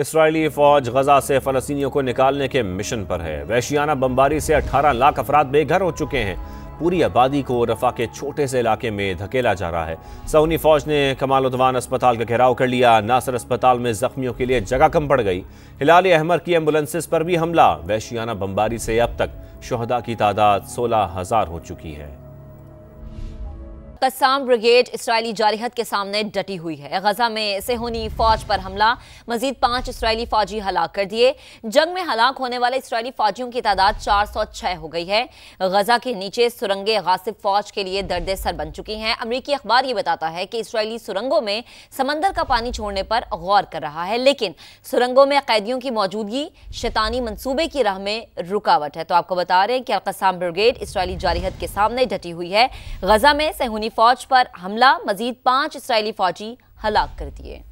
Israeli फौज गजा से फलस्तियों को निकालने के मिशन पर है वैशियाना बमबारी से 18 लाख अफराद बेघर हो चुके हैं पूरी आबादी को रफा के छोटे से इलाके में धकेला जा रहा है सऊनी फौज ने कमाल उद्वान अस्पताल का घेराव कर लिया नासर अस्पताल में जख्मियों के लिए जगह कम पड़ गई हिलाल अहमर की एम्बुलेंसिस पर भी हमला वैशियाना बम्बारी से अब तक शहदा की तादाद सोलह हजार हो चुकी है कसाम ब्रिगेड इसराइली जारहत के सामने डटी हुई है गजा में सेहोनी फौज पर हमला मजीद पांच इसराइली फौजी हलाक कर दिए जंग में हलाक होने वाले इसराइली फौजियों की तादाद चार सौ छह हो गई है गजा के नीचे सुरंगे गासिब फौज के लिए दर्द सर बन चुकी हैं अमरीकी अखबार ये बताता है कि इसराइली सुरंगों में समंदर का पानी छोड़ने पर गौर कर रहा है लेकिन सुरंगों में कैदियों की मौजूदगी शैतानी मनसूबे की राह में रुकावट है तो आपको बता रहे हैं कि अलकसाम ब्रिगेड इसराइली जारहत के सामने डटी हुई है गजा में सेहोनी फौज पर हमला मजीद पांच इसराइली फौजी हलाक कर दिए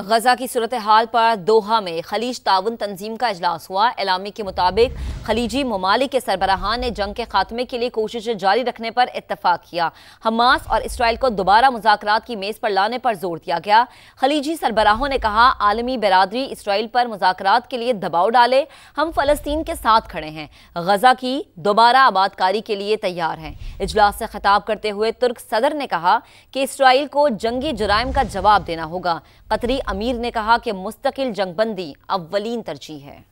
गजा की सूरत हाल पर दोहा में खलीज ताउन तंजीम का अजलास हुआ एलामी के मुताबिक खलीजी ममालिक के सरबराहान ने जंग के खात्मे के लिए कोशिशें जारी रखने पर इतफाक किया हमास और इसराइल को दोबारा मुजाकर की मेज़ पर लाने पर जोर दिया गया खलीजी सरबराहों ने कहा आलमी बरदरी इसराइल पर मुजाकर के लिए दबाव डाले हम फलस्तीन के साथ खड़े हैं गजा की दोबारा आबादकारी के लिए तैयार हैं इजलास से खिताब करते हुए तुर्क सदर ने कहा कि इसराइल को जंगी जराइम का जवाब देना होगा कतरी अमीर ने कहा कि मुस्तकिल जंगबंदी अव्वलीन तरजीह है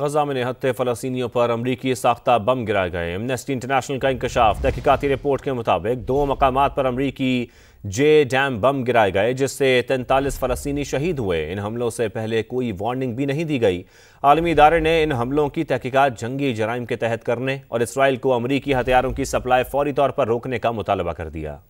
गजा में निहत्ते फ़लस्तियों पर अमरीकी साख्ता बम गिराए गए एमनेस्टी इंटरनेशनल का इंकशाफ तहकीकती रिपोर्ट के मुताबिक दो मकाम पर अमरीकी जे डैम बम गिराए गए जिससे तैंतालीस फ़लस्तनी शहीद हुए इन हमलों से पहले कोई वार्निंग भी नहीं दी गई आलमी इदारे ने इन हमलों की तहकीकत जंगी जराइम के तहत करने और इसराइल को अमरीकी हथियारों की सप्लाई फौरी तौर पर रोकने का मुतालबा कर दिया